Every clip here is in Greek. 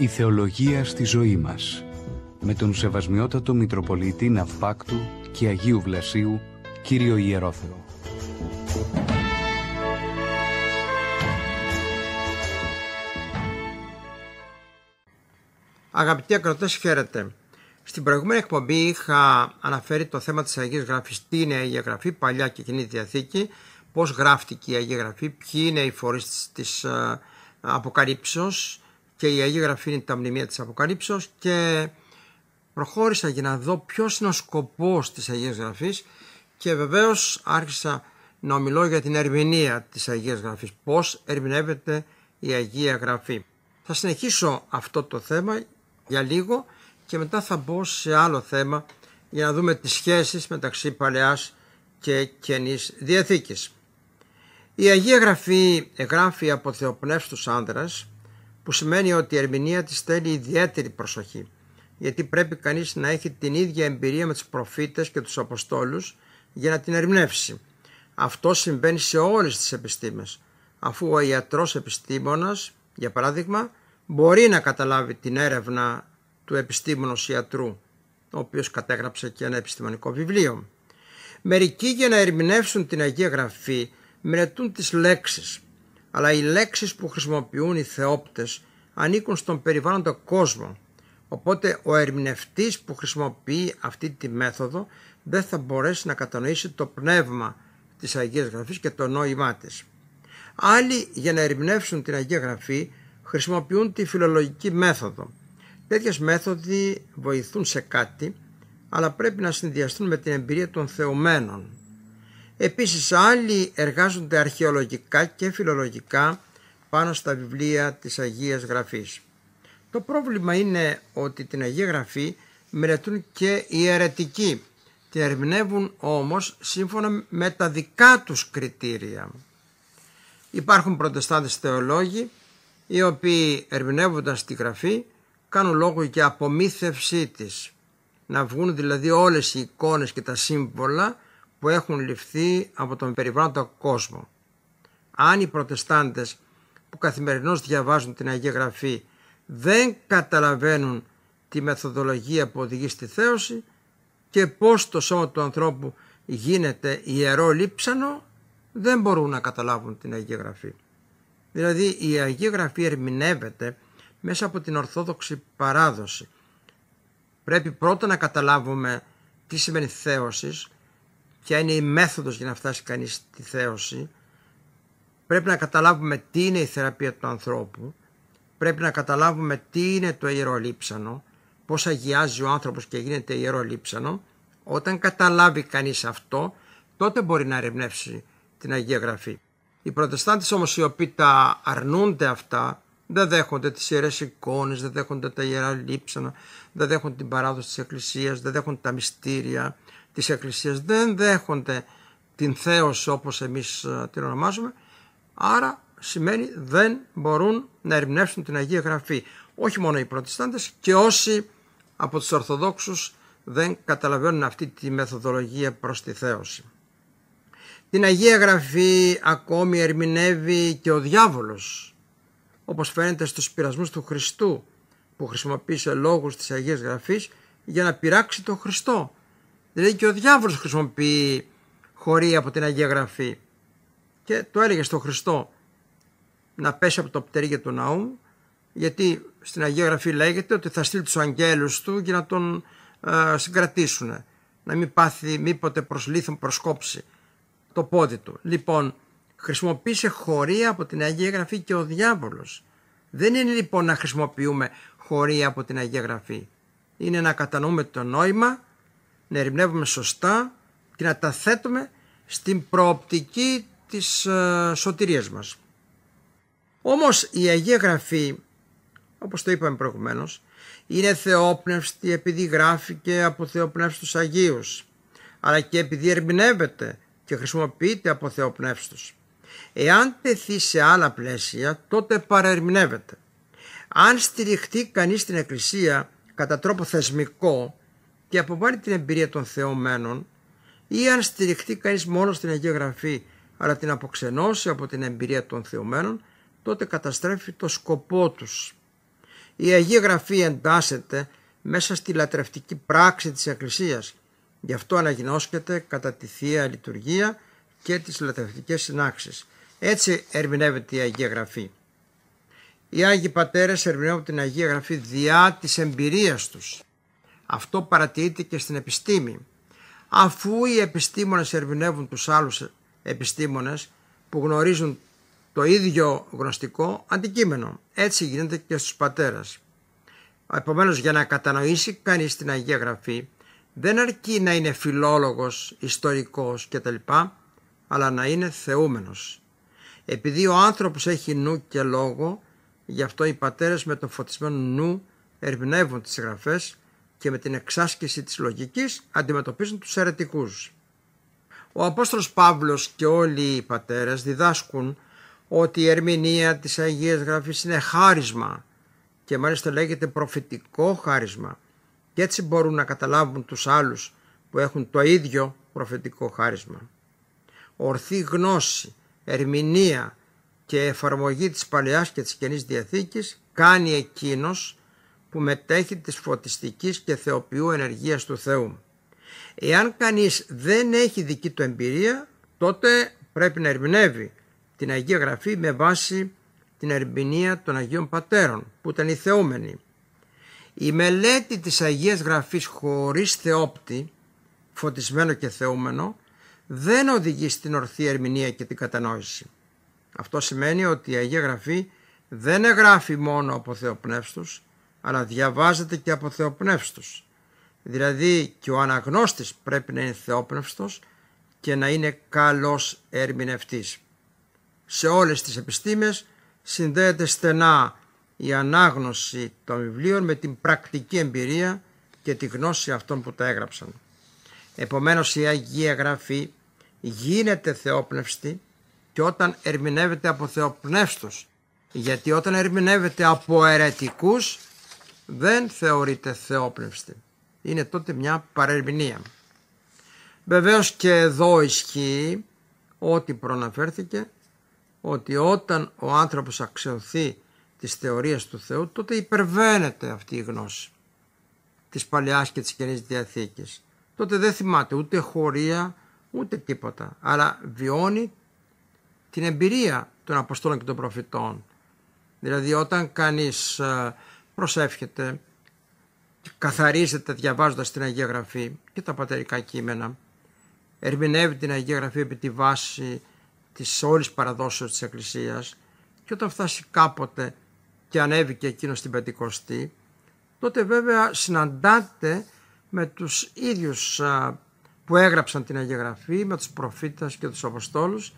Η θεολογία στη ζωή μας με τον Σεβασμιότατο Μητροπολίτη Ναυπάκτου και Αγίου Βλασίου, Κύριο Ιερόθεο. Αγαπητοί ακροτές, χαίρετε. Στην προηγούμενη εκπομπή είχα αναφέρει το θέμα της Αγίας Γραφής, τι είναι η Αγία Γραφή, Παλιά και Κοινή Διαθήκη, πώς γράφτηκε η Αγία Γραφή, ποιοι είναι οι φορείς της ε, αποκαλύψεως, και η Αγία Γραφή είναι τα μνημεία της Αποκαλύψεως και προχώρησα για να δω ποιος είναι ο σκοπός της Αγίας Γραφής και βεβαίως άρχισα να ομιλώ για την ερμηνεία της Αγίας Γραφής, πώς ερμηνεύεται η Αγία Γραφή. Θα συνεχίσω αυτό το θέμα για λίγο και μετά θα μπω σε άλλο θέμα για να δούμε τις σχέσεις μεταξύ Παλαιάς και Καινής Διαθήκης. Η Αγία Γραφή γράφει από θεοπνεύστους άνδρας που σημαίνει ότι η ερμηνεία της θέλει ιδιαίτερη προσοχή, γιατί πρέπει κανείς να έχει την ίδια εμπειρία με τους προφήτες και τους Αποστόλους για να την ερμηνεύσει. Αυτό συμβαίνει σε όλες τις επιστήμες, αφού ο ιατρός επιστήμονας, για παράδειγμα, μπορεί να καταλάβει την έρευνα του επιστήμονος ιατρού, ο οποίος κατέγραψε και ένα επιστημονικό βιβλίο. Μερικοί για να ερμηνεύσουν την Αγία Γραφή μελετούν τις λέξεις, αλλά οι λέξεις που χρησιμοποιούν οι θεόπτες ανήκουν στον περιβάλλοντα κόσμο, οπότε ο ερμηνευτής που χρησιμοποιεί αυτή τη μέθοδο δεν θα μπορέσει να κατανοήσει το πνεύμα της Αγίας Γραφής και το νόημά της. Άλλοι για να ερμηνεύσουν την Αγία Γραφή χρησιμοποιούν τη φιλολογική μέθοδο. Τέτοιες μέθοδοι βοηθούν σε κάτι, αλλά πρέπει να συνδυαστούν με την εμπειρία των θεωμένων. Επίσης άλλοι εργάζονται αρχαιολογικά και φιλολογικά πάνω στα βιβλία της Αγίας Γραφής. Το πρόβλημα είναι ότι την Αγία Γραφή μελετούν και οι αιρετικοί. Την ερμηνεύουν όμως σύμφωνα με τα δικά τους κριτήρια. Υπάρχουν προτεστάντες θεολόγοι οι οποίοι ερμηνεύοντας τη Γραφή κάνουν λόγο για απομύθευσή της. Να βγουν δηλαδή όλες οι εικόνες και τα σύμβολα που έχουν ληφθεί από τον περιβάλλοντα κόσμο. Αν οι προτεστάντες που καθημερινώς διαβάζουν την Αγία Γραφή δεν καταλαβαίνουν τη μεθοδολογία που οδηγεί στη θέωση και πώς το σώμα του ανθρώπου γίνεται ιερό λείψανο, δεν μπορούν να καταλάβουν την Αγία Γραφή. Δηλαδή η Αγία Γραφή ερμηνεύεται μέσα από την Ορθόδοξη παράδοση. Πρέπει πρώτα να καταλάβουμε τι σημαίνει θέωσης, ποια είναι η μέθοδος για να φτάσει κανείς στη θέωση, πρέπει να καταλάβουμε τι είναι η θεραπεία του ανθρώπου, πρέπει να καταλάβουμε τι είναι το λείψανο, πώς αγιάζει ο άνθρωπος και γίνεται λείψανο. Όταν καταλάβει κανείς αυτό, τότε μπορεί να ερευνεύσει την Αγία Γραφή. Οι προτεστάντες όμως οι οποίοι τα αρνούνται αυτά, δεν δέχονται τις ιερές εικόνες, δεν δέχονται τα ιερά λείψανα, δεν δέχονται την παράδοση της Εκκλησίας, δεν δέχονται τα μυστήρια, της Εκκλησίας δεν δέχονται την θέωση όπως εμείς ε, την ονομάζουμε άρα σημαίνει δεν μπορούν να ερμηνεύσουν την Αγία Γραφή όχι μόνο οι Προτιστάντες και όσοι από τους Ορθοδόξους δεν καταλαβαίνουν αυτή τη μεθοδολογία προς τη θέωση. Την Αγία Γραφή ακόμη ερμηνεύει και ο διάβολος, όπως φαίνεται στους πειρασμούς του Χριστού, που χρησιμοποίησε λόγους της Αγίας Γραφής για να πειράξει τον Χριστό, Δηλαδή και ο διάβολος χρησιμοποιεί χωρί από την Αγία Γραφή. Και το έλεγε στον Χριστό να πέσει από το πτερίγιο του ναού, γιατί στην Αγία Γραφή λέγεται ότι θα στείλει τους αγγέλους του για να τον ε, συγκρατήσουν, να μην πάθει μήποτε προσλήθων προσκόψει το πόδι του. Λοιπόν, χρησιμοποίησε χωρία από την Αγία Γραφή και ο διάβολος. Δεν είναι λοιπόν να χρησιμοποιούμε χωρία από την Αγία Γραφή. Είναι να κατανοούμε το νόημα να ερμηνεύουμε σωστά και να τα θέτουμε στην προοπτική της ε, σωτηρίας μας. Όμως η Αγία Γραφή, όπως το είπαμε προηγουμένως, είναι θεόπνευστη επειδή και από θεόπνευστους Αγίους, αλλά και επειδή ερμηνεύεται και χρησιμοποιείται από θεόπνευστους. Εάν τεθεί σε άλλα πλαίσια, τότε παραερμηνεύεται. Αν στηριχτεί κανείς την Εκκλησία κατά τρόπο θεσμικό, και αποβάλει την εμπειρία των θεωμένων ή αν στηριχτεί κανείς μόνος στην Αγία Γραφή αλλά την αποξενώσει από την εμπειρία των θεωμένων τότε καταστρέφει το σκοπό τους. Η Αγία Γραφή εντάσσεται μέσα στη λατρευτική πράξη της Εκκλησίας γι' αυτό αναγνώσκεται κατά τη Θεία Λειτουργία και τις λατρευτικές συνάξεις. Έτσι ερμηνεύεται η Αγία Γραφή. Οι Άγιοι Πατέρες ερμηνεύουν την Αγία Γραφή διά της εμπειρίας τους. Αυτό παρατηρείται και στην επιστήμη. Αφού οι επιστήμονες ερμηνεύουν τους άλλους επιστήμονες που γνωρίζουν το ίδιο γνωστικό αντικείμενο. Έτσι γίνεται και στους πατέρας. Επομένως για να κατανοήσει κανείς την Αγία Γραφή δεν αρκεί να είναι φιλόλογος, ιστορικός κτλ. αλλά να είναι θεούμενος. Επειδή ο άνθρωπος έχει νου και λόγο, γι' αυτό οι πατέρες με το φωτισμένο νου ερμηνεύουν τις γραφές και με την εξάσκηση της λογικής αντιμετωπίζουν τους αιρετικούς. Ο Απόστολος Παύλος και όλοι οι πατέρες διδάσκουν ότι η ερμηνεία της Αγίας Γραφής είναι χάρισμα και μάλιστα λέγεται προφητικό χάρισμα και έτσι μπορούν να καταλάβουν τους άλλους που έχουν το ίδιο προφητικό χάρισμα. Ορθή γνώση, ερμηνεία και εφαρμογή της Παλαιάς και της Καινής Διαθήκης κάνει εκείνος που μετέχει της φωτιστικής και θεοποιού ενεργείας του Θεού. Εάν κανείς δεν έχει δική του εμπειρία, τότε πρέπει να ερμηνεύει την Αγία Γραφή με βάση την ερμηνεία των Αγίων Πατέρων, που ήταν οι θεούμενοι. Η μελέτη της Αγίας Γραφής χωρίς θεόπτη, φωτισμένο και θεούμενο, δεν οδηγεί στην ορθή ερμηνεία και την κατανόηση. Αυτό σημαίνει ότι η Αγία Γραφή δεν εγγράφει μόνο από θεοπνεύστους, αλλά διαβάζεται και από θεοπνεύστους. Δηλαδή και ο αναγνώστης πρέπει να είναι θεόπνευστος και να είναι καλός ερμηνευτής. Σε όλες τις επιστήμες συνδέεται στενά η ανάγνωση των βιβλίων με την πρακτική εμπειρία και τη γνώση αυτών που τα έγραψαν. Επομένως η Αγία Γραφή γίνεται θεόπνευστη και όταν ερμηνεύεται από θεοπνεύστος. Γιατί όταν ερμηνεύεται από αιρετικούς δεν θεωρείται θεόπνευστη. Είναι τότε μια παρερμηνία. Βεβαίως και εδώ ισχύει ότι προναφέρθηκε ότι όταν ο άνθρωπος αξιωθεί τις θεωρίες του Θεού τότε υπερβαίνεται αυτή η γνώση της Παλαιάς και της Καινής Διαθήκης. Τότε δεν θυμάται ούτε χωρία ούτε τίποτα. αλλά βιώνει την εμπειρία των Αποστόλων και των Προφητών. Δηλαδή όταν κανείς ε, προσεύχεται, καθαρίζεται διαβάζοντας την Αγία Γραφή και τα πατερικά κείμενα, ερμηνεύει την Αγία Γραφή επί τη βάση της όλης παραδόσεως της Εκκλησίας και όταν φτάσει κάποτε και ανέβηκε εκείνος στην Πεντηκοστή, τότε βέβαια συναντάται με τους ίδιους που έγραψαν την Αγία Γραφή, με τους προφήτες και τους Αποστόλους,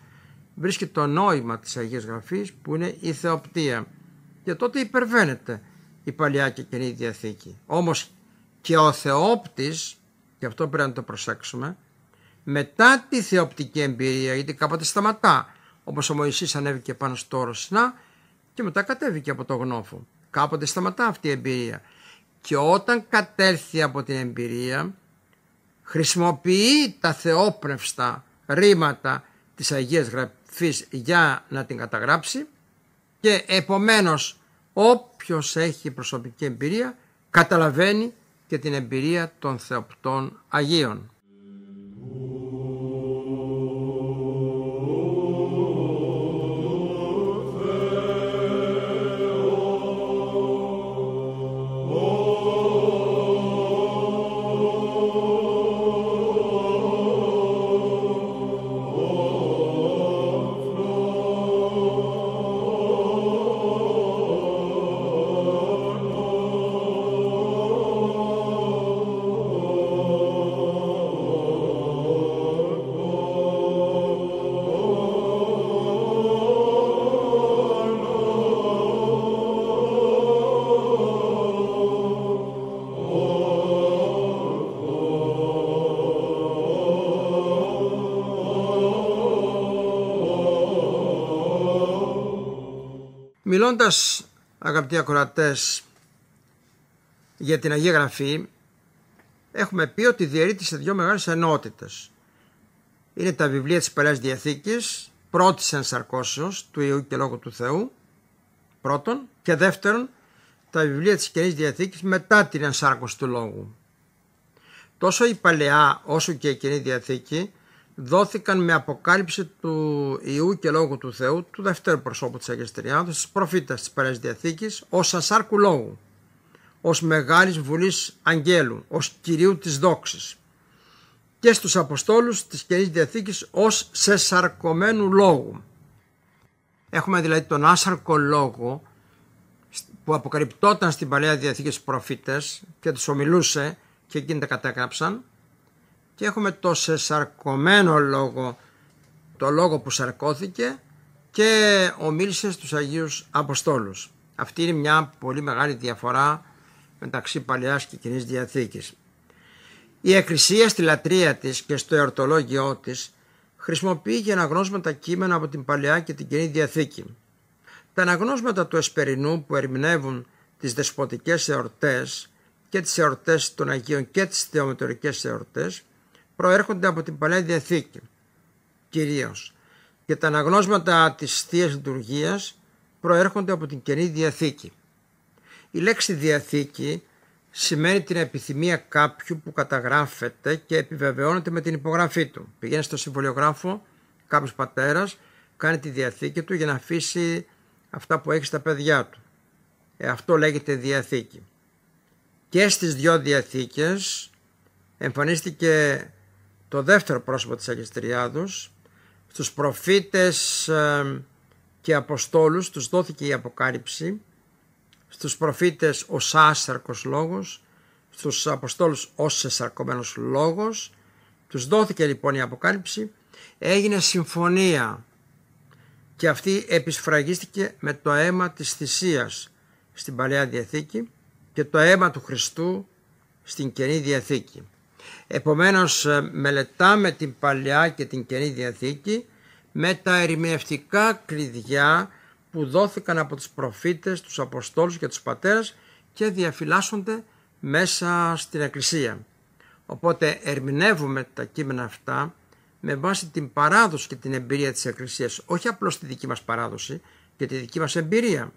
βρίσκει το νόημα της Αγίας Γραφής που είναι η θεοπτία. Και τότε υπερβαίνεται η Παλιά και Καινή Διαθήκη. Όμως και ο Θεόπτης, και αυτό πρέπει να το προσέξουμε, μετά τη θεοπτική εμπειρία, γιατί κάποτε σταματά, όπως ο Μωυσής ανέβηκε πάνω στο όρος Να, και μετά κατέβηκε από το γνώφο. Κάποτε σταματά αυτή η εμπειρία. Και όταν κατέλθει από την εμπειρία, χρησιμοποιεί τα θεόπνευστα ρήματα της Αγίας Γραφής για να την καταγράψει και επομένως Όποιος έχει προσωπική εμπειρία καταλαβαίνει και την εμπειρία των Θεοπτών Αγίων. Μιλώντας αγαπητοί ακροατές για την Αγία Γραφή έχουμε πει ότι διαιρείται σε δύο μεγάλες ενότητες. Είναι τα βιβλία της Παλαιάς Διαθήκης πρώτης ενσαρκώσεως του Ιού και Λόγου του Θεού πρώτον και δεύτερον τα βιβλία της Καινής Διαθήκης μετά την ενσάρκωση του Λόγου. Τόσο η Παλαιά όσο και η Καινή Διαθήκη δόθηκαν με αποκάλυψη του Ιού και Λόγου του Θεού του δευτέρου προσώπου της Αγίας Τριάδος της προφήτας της Παλαιάς Διαθήκης ως ασάρκου λόγου ως μεγάλης βουλής αγγέλου ως κυρίου της δόξης και στους Αποστόλους της Καινής Διαθήκης ως σαρκωμένου λόγου έχουμε δηλαδή τον άσαρκο λόγο που αποκαλυπτόταν στην Παλαιά Διαθήκη στους προφήτες και τους ομιλούσε και εκείνοι τα έχουμε το σεσαρκωμένο λόγο, το λόγο που σαρκώθηκε και ομίλησε στους Αγίους Αποστόλους. Αυτή είναι μια πολύ μεγάλη διαφορά μεταξύ Παλαιάς και Κοινής Διαθήκης. Η Εκκλησία στη λατρεία της και στο εορτολόγιό της χρησιμοποιεί για τα κείμενα από την Παλαιά και την Κοινή Διαθήκη. Τα αναγνώσματα του Εσπερινού που ερμηνεύουν τις δεσποτικές εορτές και τις εορτές των Αγίων και τις θεομετωρικές εορτές προέρχονται από την Παλαιά Διαθήκη κυρίως και τα αναγνώσματα της θείας Λειτουργίας προέρχονται από την Καινή Διαθήκη. Η λέξη Διαθήκη σημαίνει την επιθυμία κάποιου που καταγράφεται και επιβεβαιώνεται με την υπογραφή του. Πηγαίνει στο συμβολιογράφο κάποιος πατέρας, κάνει τη Διαθήκη του για να αφήσει αυτά που έχει στα παιδιά του. Ε, αυτό λέγεται Διαθήκη. Και στις δυο Διαθήκες εμφανίστηκε το δεύτερο πρόσωπο της Άγιας Τριάδος. Στους προφήτες και αποστόλους τους δόθηκε η αποκάλυψη. Στους προφήτες ο σάσαρκος λόγος, στους αποστόλους ο σεσαρκωμένος λόγος. Τους δόθηκε λοιπόν η αποκάλυψη. Έγινε συμφωνία και αυτή επισφραγίστηκε με το αίμα της θυσίας στην Παλαιά Διαθήκη και το αίμα του Χριστού στην Καινή Διαθήκη. Επομένως ε, μελετάμε την Παλαιά και την Καινή Διαθήκη με τα ερημιευτικά κλειδιά που δόθηκαν από τους προφήτες, τους Αποστόλους και τους Πατέρες και διαφυλάσσονται μέσα στην Εκκλησία. Οπότε ερμηνεύουμε τα κείμενα αυτά με βάση την παράδοση και την εμπειρία της Εκκλησίας, όχι απλώς τη δική μας παράδοση και τη δική μας εμπειρία.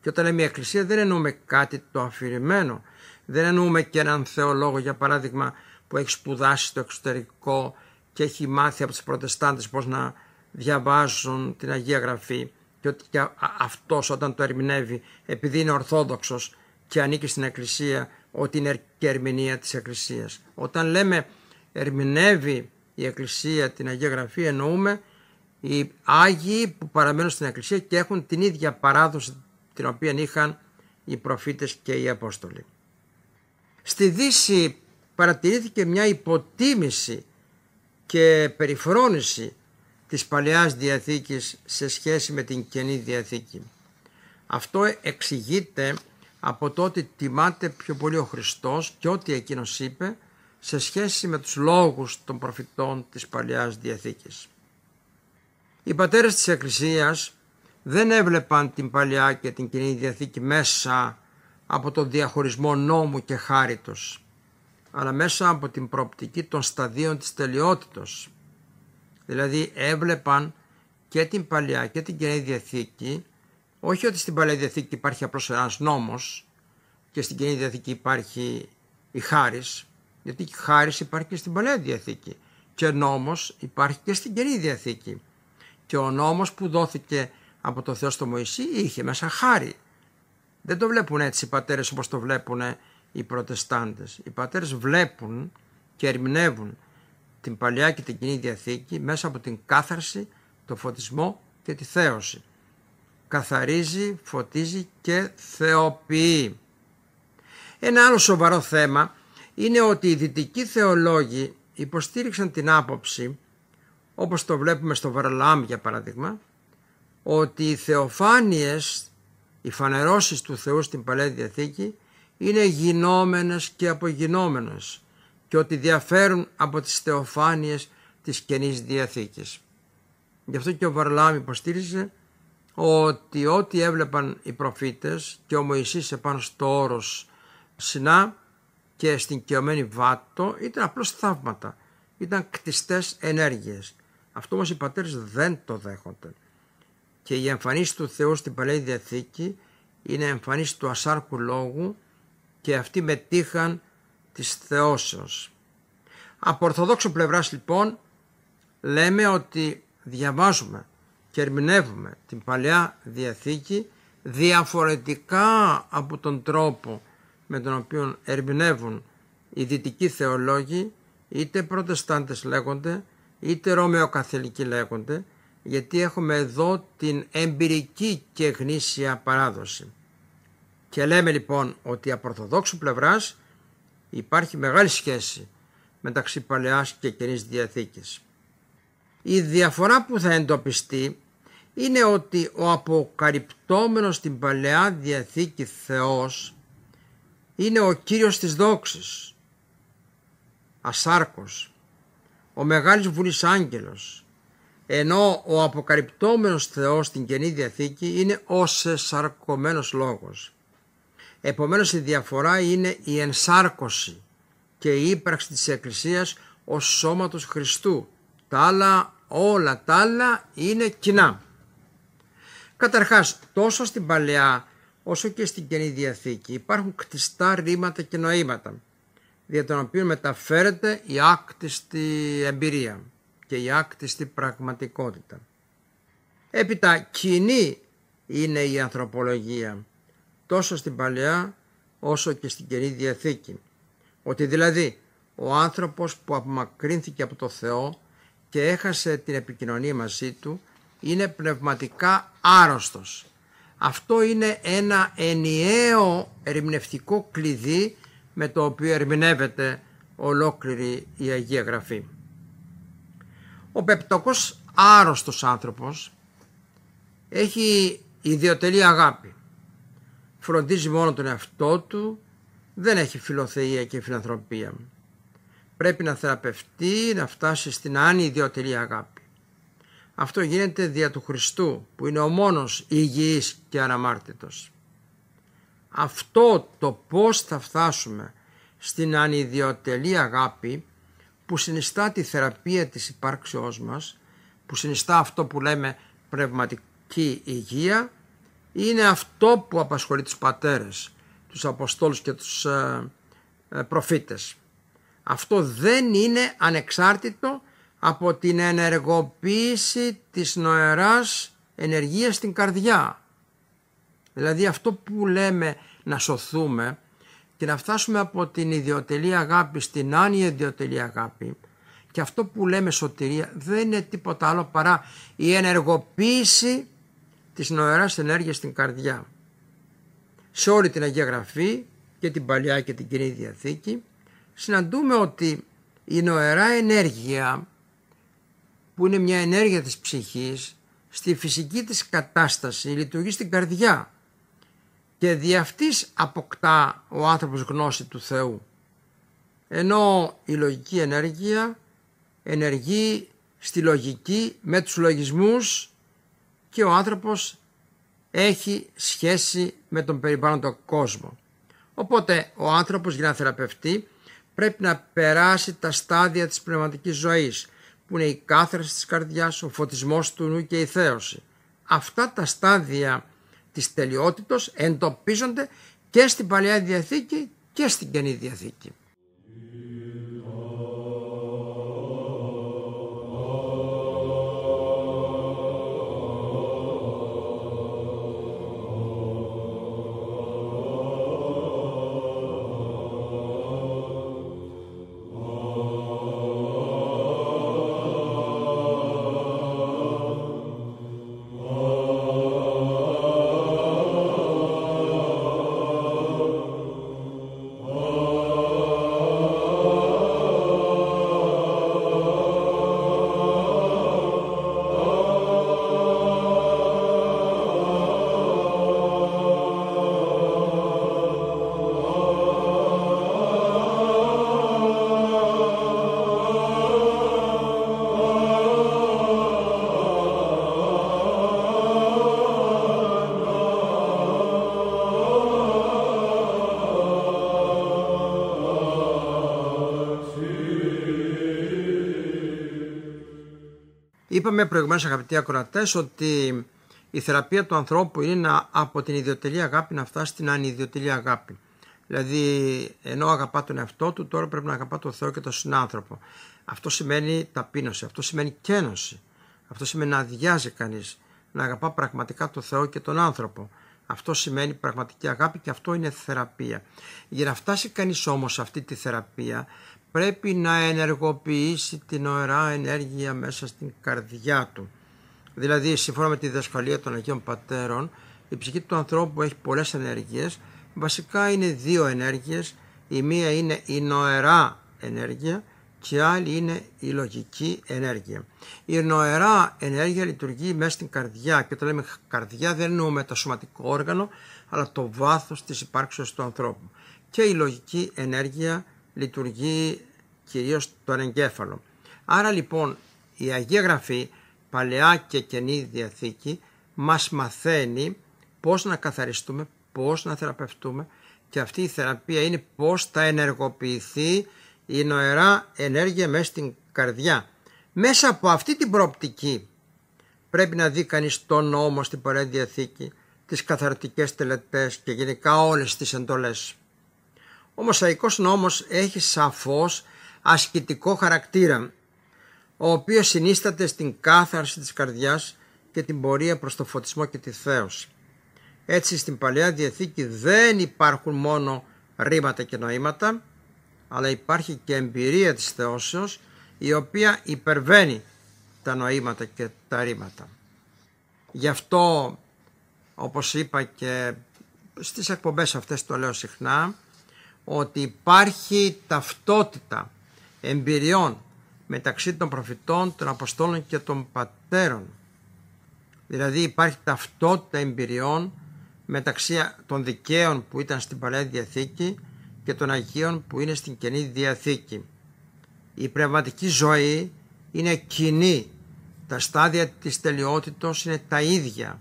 Και όταν λέμε Εκκλησία δεν εννοούμε κάτι το αφηρημένο, δεν εννοούμε και έναν θεολόγο για παράδειγμα που έχει σπουδάσει στο εξωτερικό και έχει μάθει από τους προτεστάντες πώς να διαβάζουν την Αγία Γραφή και ότι αυτός όταν το ερμηνεύει επειδή είναι ορθόδοξος και ανήκει στην Εκκλησία ότι είναι και ερμηνεία της Εκκλησίας. Όταν λέμε ερμηνεύει η Εκκλησία την Αγία Γραφή εννοούμε οι Άγιοι που παραμένουν στην Εκκλησία και έχουν την ίδια παράδοση την οποία είχαν οι προφήτες και οι Απόστολοι. Στη Δύση παρατηρήθηκε μια υποτίμηση και περιφρόνηση της Παλαιάς Διαθήκης σε σχέση με την Καινή Διαθήκη. Αυτό εξηγείται από το ότι τιμάται πιο πολύ ο Χριστός και ό,τι εκείνος είπε σε σχέση με τους λόγους των προφητών της Παλαιάς Διαθήκης. Οι πατέρες της Εκκλησίας δεν έβλεπαν την Παλαιά και την Καινή Διαθήκη μέσα από τον διαχωρισμό νόμου και χάριτος αλλά μέσα από την προοπτική των σταδίων της τελειότητος. Δηλαδή έβλεπαν και την Παλιά και την Καινή Διαθήκη, όχι ότι στην Παλιά Διαθήκη υπάρχει απλώς ένας νόμος και στην Καινή Διαθήκη υπάρχει η Χάρις, γιατί η Χάρις υπάρχει και στην Παλιά Διαθήκη και νόμος υπάρχει και στην Καινή Διαθήκη. Και ο νόμος που δόθηκε από το Θεό στο Μωυσή είχε μέσα χάρη. Δεν το βλέπουν έτσι οι πατέρες όπως το βλέπουν οι Προτεστάντες. Οι πατέρες βλέπουν και ερμηνεύουν την παλιά και την Κοινή Διαθήκη μέσα από την κάθαρση, το φωτισμό και τη θέωση. Καθαρίζει, φωτίζει και θεοποιεί. Ένα άλλο σοβαρό θέμα είναι ότι οι δυτικοί θεολόγοι υποστήριξαν την άποψη, όπως το βλέπουμε στο Βαραλαμ για παράδειγμα, ότι οι θεοφάνειες, οι φανερώσεις του Θεού στην Παλαιά Διαθήκη είναι γινόμενες και απογινόμενες και ότι διαφέρουν από τις θεοφάνειες της Καινής Διαθήκης. Γι' αυτό και ο Βαρλάμ υποστήριζε ότι ό,τι έβλεπαν οι προφήτες και ο Μωυσής επάνω στο όρος Σινά και στην κεωμένη Βάτο ήταν απλώς θαύματα, ήταν κτιστές ενέργειες. Αυτό όμως οι πατέρες δεν το δέχονται. Και η εμφανίση του Θεού στην Παλαιή Διαθήκη είναι εμφανίση του ασάρκου λόγου και αυτοί μετήχαν της θεώσεως. Από ορθοδόξου πλευράς λοιπόν λέμε ότι διαβάζουμε και ερμηνεύουμε την παλιά Διαθήκη διαφορετικά από τον τρόπο με τον οποίο ερμηνεύουν οι δυτικοί θεολόγοι είτε προτεστάντες λέγονται είτε ρωμαιοκαθελικοί λέγονται γιατί έχουμε εδώ την εμπειρική και γνήσια παράδοση. Και λέμε λοιπόν ότι από ορθοδόξου πλευράς υπάρχει μεγάλη σχέση μεταξύ Παλαιάς και Καινής Διαθήκης. Η διαφορά που θα εντοπιστεί είναι ότι ο αποκαρυπτόμενος στην Παλαιά Διαθήκη Θεός είναι ο Κύριος της δόξης, ασάρκος, ο Μεγάλης Βουλής Άγγελος, ενώ ο αποκαρυπτόμενος Θεός στην Καινή Διαθήκη είναι ο Σεσαρκωμένος λόγος. Επομένως η διαφορά είναι η ενσάρκωση και η ύπαρξη της Εκκλησίας ως σώματος Χριστού. Τα όλα τα άλλα είναι κοινά. Καταρχάς, τόσο στην Παλαιά όσο και στην Καινή Διαθήκη υπάρχουν κτιστά ρήματα και νοήματα, δια των οποίων μεταφέρεται η άκτιστη εμπειρία και η άκτιστη πραγματικότητα. Έπειτα, κοινή είναι η ανθρωπολογία τόσο στην Παλαιά όσο και στην Καινή Διαθήκη. Ότι δηλαδή ο άνθρωπος που απομακρύνθηκε από το Θεό και έχασε την επικοινωνία μαζί του είναι πνευματικά άρρωστος. Αυτό είναι ένα ενιαίο ερμηνευτικό κλειδί με το οποίο ερμηνεύεται ολόκληρη η Αγία Γραφή. Ο πεπτοκός άρρωστος άνθρωπος έχει ιδιωτελή αγάπη φροντίζει μόνο τον εαυτό του, δεν έχει φιλοθεία και φιλανθρωπία. Πρέπει να θεραπευτεί, να φτάσει στην ανιδιωτελή αγάπη. Αυτό γίνεται δια του Χριστού που είναι ο μόνος υγιής και αναμάρτητος. Αυτό το πώς θα φτάσουμε στην ανιδιωτελή αγάπη που συνιστά τη θεραπεία της υπάρξεώς μας, που συνιστά αυτό που λέμε πνευματική υγεία, είναι αυτό που απασχολεί τους πατέρες, τους Αποστόλους και τους ε, ε, προφήτες. Αυτό δεν είναι ανεξάρτητο από την ενεργοποίηση της νοεράς ενεργείας στην καρδιά. Δηλαδή αυτό που λέμε να σωθούμε και να φτάσουμε από την ιδιωτελή αγάπη στην άνοια ιδιωτελή αγάπη και αυτό που λέμε σωτηρία δεν είναι τίποτα άλλο παρά η ενεργοποίηση της νοεράς ενέργειας στην καρδιά. Σε όλη την Αγία και την Παλιά και την Κοινή Διαθήκη συναντούμε ότι η νοερά ενέργεια που είναι μια ενέργεια της ψυχής στη φυσική της κατάσταση λειτουργεί στην καρδιά και δι' αυτής αποκτά ο άνθρωπος γνώση του Θεού ενώ η λογική ενέργεια ενεργεί στη λογική με τους λογισμούς και ο άνθρωπος έχει σχέση με τον περιβάλλοντο κόσμο. Οπότε ο άνθρωπος για να θεραπευτεί πρέπει να περάσει τα στάδια της πνευματικής ζωής που είναι η κάθαρση της καρδιάς, ο φωτισμός του νου και η θέωση. Αυτά τα στάδια της τελειότητος εντοπίζονται και στην Παλαιά Διαθήκη και στην Καινή Διαθήκη. Είπαμε προηγουμένως αγαπητοί ακροατές ότι η θεραπεία του ανθρώπου είναι από την ιδιωτελή αγάπη να φτάσει στην ανιδιωτελή αγάπη. Δηλαδή ενώ αγαπά τον εαυτό του τώρα πρέπει να αγαπά τον Θεό και τον συνάνθρωπο. Αυτό σημαίνει ταπείνωση, αυτό σημαίνει κένωση. Αυτό σημαίνει να αδειάζει κανείς, να αγαπά πραγματικά τον Θεό και τον άνθρωπο. Αυτό σημαίνει πραγματική αγάπη και αυτό είναι θεραπεία. Για να φτάσει κανείς όμως σε αυτή τη θεραπεία πρέπει να ενεργοποιήσει την νοερά ενέργεια μέσα στην καρδιά του. Δηλαδή, σύμφωνα με τη διδασκαλία των Αγίων Πατέρων, η ψυχή του ανθρώπου έχει πολλές ενέργειες. Βασικά είναι δύο ενέργειες. Η μία είναι η νοερά ενέργεια και η άλλη είναι η λογική ενέργεια. Η νοερά ενέργεια λειτουργεί μέσα στην καρδιά και όταν λέμε καρδιά δεν εννοούμε το σωματικό όργανο αλλά το βάθος της υπάρξεως του ανθρώπου. Και η λογική ενέργεια λειτουργεί κυρίως το εγκέφαλο. Άρα λοιπόν η Αγία Γραφή, Παλαιά και Καινή Διαθήκη, μας μαθαίνει πώς να καθαριστούμε, πώς να θεραπευτούμε και αυτή η θεραπεία είναι πώς θα ενεργοποιηθεί η νοερά ενέργεια μέσα στην καρδιά. Μέσα από αυτή την προοπτική πρέπει να δει κανείς τον νόμο στην παλαιά Διαθήκη, τις καθαρτικές τελετές και γενικά όλες τις εντολές. Ο Μωσαϊκός νόμος έχει σαφώς ασκητικό χαρακτήρα, ο οποίος συνίσταται στην κάθαρση της καρδιάς και την πορεία προς το φωτισμό και τη θέωση. Έτσι στην Παλαιά Διαθήκη δεν υπάρχουν μόνο ρήματα και νοήματα, αλλά υπάρχει και εμπειρία της θεώσεως η οποία υπερβαίνει τα νοήματα και τα ρήματα. Γι' αυτό, όπως είπα και στις εκπομπές αυτές το λέω συχνά, ότι υπάρχει ταυτότητα εμπειριών μεταξύ των προφητών, των Αποστόλων και των Πατέρων. Δηλαδή υπάρχει ταυτότητα εμπειριών μεταξύ των δικαίων που ήταν στην Παλαιά Διαθήκη και των Αγίων που είναι στην Καινή Διαθήκη. Η πνευματική ζωή είναι κοινή. Τα στάδια της τελειότητος είναι τα ίδια.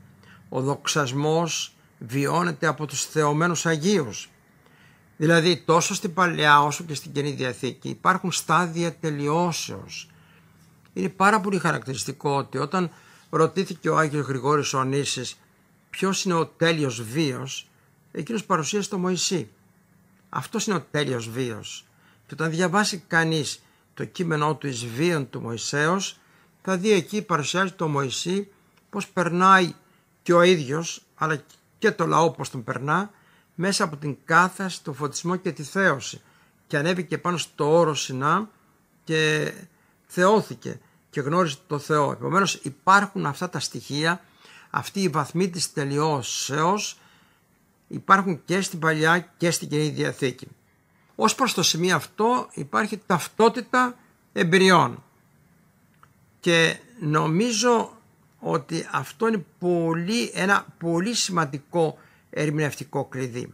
Ο δοξασμός βιώνεται από τους θεωμένους Αγίους Δηλαδή τόσο στην Παλαιά όσο και στην Καινή Διαθήκη υπάρχουν στάδια τελειώσεως. Είναι πάρα πολύ χαρακτηριστικό ότι όταν ρωτήθηκε ο Άγιος Γρηγόρης ο Ανήσης ποιος είναι ο τέλειος βίος, εκείνος παρουσίασε το Μωυσή. Αυτός είναι ο τέλειος βίος. Και όταν διαβάσει κανείς το κείμενό του εις του Μωυσέως, θα δει εκεί παρουσιάζει το Μωυσή πως περνάει και ο ίδιος, αλλά και το λαό πως τον περνά μέσα από την κάθαση, το φωτισμό και τη θέωση και ανέβηκε πάνω στο όρο Σινά και θεώθηκε και γνώρισε το Θεό. Επομένως υπάρχουν αυτά τα στοιχεία, αυτή οι βαθμοί της τελειώσεως υπάρχουν και στην Παλιά και στην Καινή Διαθήκη. Ως προς το σημείο αυτό υπάρχει ταυτότητα εμπειριών και νομίζω ότι αυτό είναι πολύ, ένα πολύ σημαντικό ερμηνευτικό κλειδί.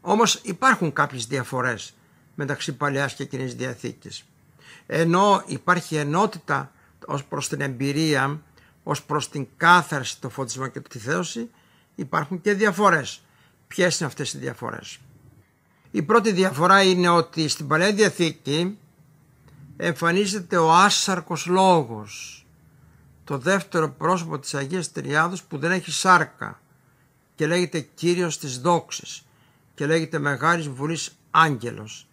Όμως υπάρχουν κάποιες διαφορές μεταξύ Παλαιάς και Κοινής Διαθήκης. Ενώ υπάρχει ενότητα ως προς την εμπειρία, ως προς την κάθαρση, το φωτισμό και τη θέωση, υπάρχουν και διαφορές. Ποιες είναι αυτές οι διαφορές. Η πρώτη διαφορά είναι ότι στην Παλαιά Διαθήκη εμφανίζεται ο άσαρκος λόγος, το δεύτερο πρόσωπο της Αγίας Τριάδος που δεν έχει σάρκα και λέγεται Κύριος της δόξης και λέγεται Μεγάλης Βουλής Άγγελος.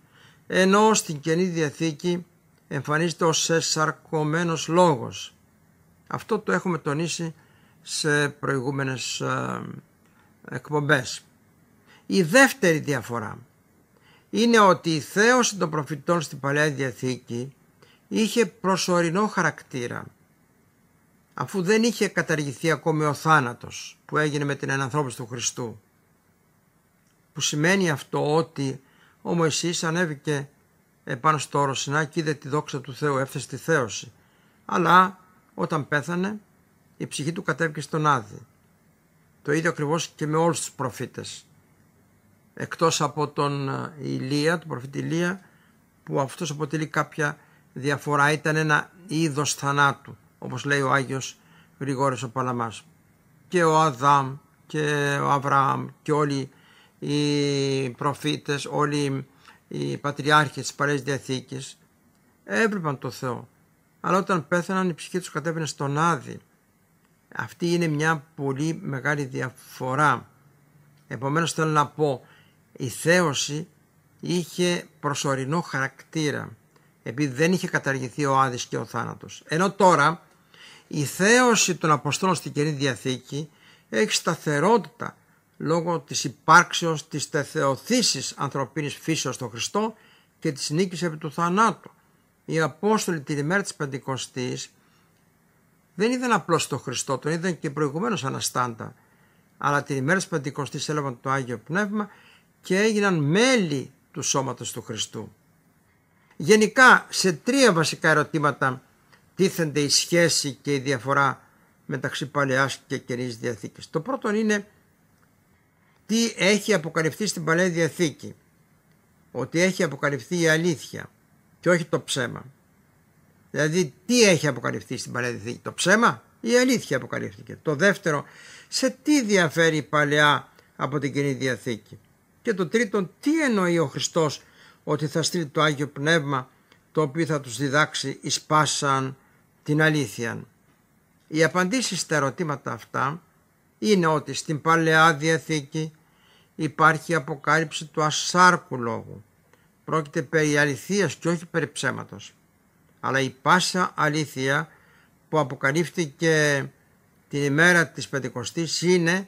Ενώ στην Καινή Διαθήκη εμφανίζεται ο εσαρκωμένος λόγος. Αυτό το έχουμε τονίσει σε προηγούμενες ε, εκπομπές. Η δεύτερη διαφορά είναι ότι η θέωση των προφητών στην Παλαιά Διαθήκη είχε προσωρινό χαρακτήρα αφού δεν είχε καταργηθεί ακόμη ο θάνατος που έγινε με την ενανθρώπιση του Χριστού. Που σημαίνει αυτό ότι ο Μωυσής ανέβηκε επάνω στο όρο και είδε τη δόξα του Θεού, έφτασε στη θέωση. Αλλά όταν πέθανε η ψυχή του κατέβηκε στον Άδη. Το ίδιο ακριβώς και με όλους τους προφήτες. Εκτός από τον ε, Ηλία, τον προφήτη Ηλία, που αυτός αποτελεί κάποια διαφορά, ήταν ένα είδος θανάτου όπως λέει ο Άγιος Γρηγόρης ο Παλαμάς. Και ο Αδάμ και ο Αβραάμ και όλοι οι προφήτες, όλοι οι πατριάρχες της Παλαιής Διαθήκης έβλεπαν το Θεό. Αλλά όταν πέθαναν η ψυχή τους κατέβαινε στον Άδη. Αυτή είναι μια πολύ μεγάλη διαφορά. Επομένως θέλω να πω, η θέωση είχε προσωρινό χαρακτήρα επειδή δεν είχε καταργηθεί ο Άδης και ο θάνατος. Ενώ τώρα η θέωση των Αποστόλων στην Καινή Διαθήκη έχει σταθερότητα λόγω της υπάρξεως της τεθεωθήσης ανθρωπίνης φύσεως στον Χριστό και της νίκης επί του θανάτου. Οι Απόστολοι την ημέρα της Πεντηκοστής δεν είδαν απλώς τον Χριστό, τον είδαν και προηγουμένως αναστάντα, αλλά την ημέρα της Πεντηκοστής έλαβαν το Άγιο Πνεύμα και έγιναν μέλη του σώματος του Χριστού. Γενικά σε τρία βασικά ερωτήματα τίθενται η σχέση και η διαφορά μεταξύ Παλαιάς και Καινής Διαθήκης. Το πρώτο είναι τι έχει αποκαλυφθεί στην Παλαιά Διαθήκη. Ότι έχει αποκαλυφθεί η αλήθεια και όχι το ψέμα. Δηλαδή τι έχει αποκαλυφθεί στην Παλαιά Διαθήκη, το ψέμα ή η αλήθεια αποκαλύφθηκε. Το δεύτερο, σε τι διαφέρει η Παλαιά από την Καινή Διαθήκη. Και το τρίτο, τι εννοεί ο Χριστός ότι θα στείλει το Άγιο Πνεύμα το οποίο θα τους διδάξει εις πάσαν την αλήθεια. Οι απαντήσεις στα ερωτήματα αυτά είναι ότι στην Παλαιά Διαθήκη υπάρχει αποκάλυψη του ασάρκου λόγου. Πρόκειται περί αληθείας και όχι περί ψέματος. Αλλά η πάσα αλήθεια που αποκαλύφθηκε την ημέρα της Πεντηκοστής είναι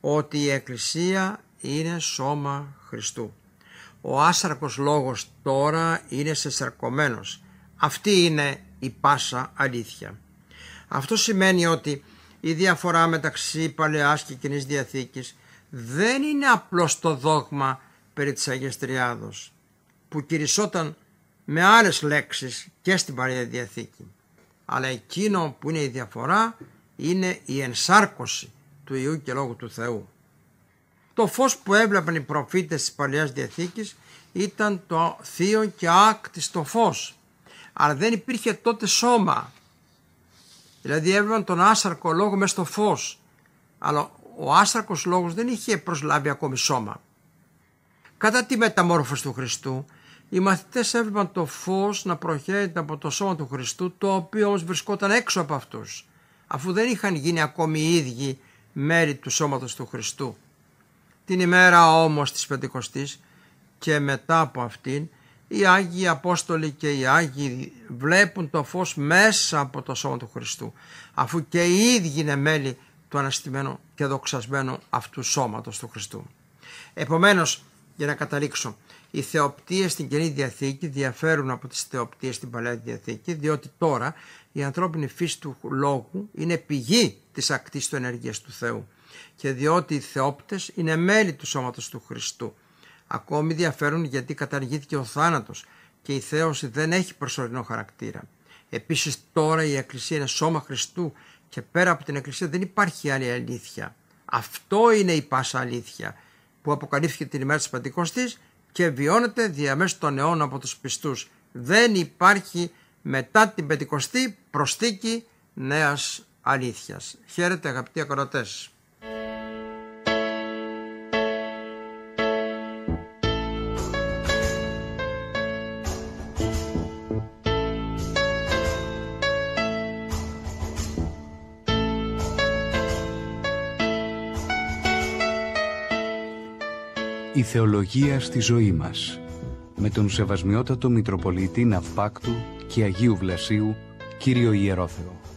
ότι η Εκκλησία είναι σώμα Χριστού. Ο άσαρκος λόγος τώρα είναι σαρκωμένος. Αυτή είναι η πάσα αλήθεια. Αυτό σημαίνει ότι η διαφορά μεταξύ Παλαιάς και Κοινής Διαθήκης δεν είναι απλώς το δόγμα περί της Αγίας Τριάδος που κηρυσσόταν με άλλες λέξεις και στην Παλαιά Διαθήκη. Αλλά εκείνο που είναι η διαφορά είναι η ενσάρκωση του Ιού και Λόγου του Θεού. Το φως που έβλεπαν οι προφήτες της Παλαιάς Διαθήκης ήταν το θείο και άκτιστο φως αλλά δεν υπήρχε τότε σώμα. Δηλαδή έβλεπαν τον άσαρκο λόγο μέσα στο φως, αλλά ο άσαρκος λόγος δεν είχε προσλάβει ακόμη σώμα. Κατά τη μεταμόρφωση του Χριστού, οι μαθητές έβλεπαν το φως να προχαίρεται από το σώμα του Χριστού, το οποίο όμως βρισκόταν έξω από αυτούς, αφού δεν είχαν γίνει ακόμη οι ίδιοι μέρη του σώματος του Χριστού. Την ημέρα όμως της Πεντηκοστής και μετά από αυτήν, οι Άγιοι Απόστολοι και οι Άγιοι βλέπουν το φως μέσα από το σώμα του Χριστού αφού και οι ίδιοι είναι μέλη του αναστημένου και δοξασμένου αυτού σώματος του Χριστού. Επομένως, για να καταλήξω, οι θεοπτίες στην Καινή Διαθήκη διαφέρουν από τις θεοπτίες στην Παλαιά Διαθήκη διότι τώρα η ανθρώπινη φύση του λόγου είναι πηγή της ακτής του ενεργείας του Θεού και διότι οι θεόπτες είναι μέλη του σώματος του Χριστού Ακόμη διαφέρουν γιατί καταργήθηκε ο θάνατος και η θέωση δεν έχει προσωρινό χαρακτήρα. Επίσης τώρα η Εκκλησία είναι σώμα Χριστού και πέρα από την Εκκλησία δεν υπάρχει άλλη αλήθεια. Αυτό είναι η πάσα αλήθεια που αποκαλύφθηκε την ημέρα της Παντικοστής και βιώνεται διαμέσου των αιώνων από τους πιστούς. Δεν υπάρχει μετά την Πεντηκοστή προσθήκη νέας αλήθειας. Χαίρετε αγαπητοί ακροατές. θεολογία στη ζωή μας με τον Σεβασμιότατο Μητροπολίτη Ναυπάκτου και Αγίου Βλασίου, Κύριο Ιερόθεο.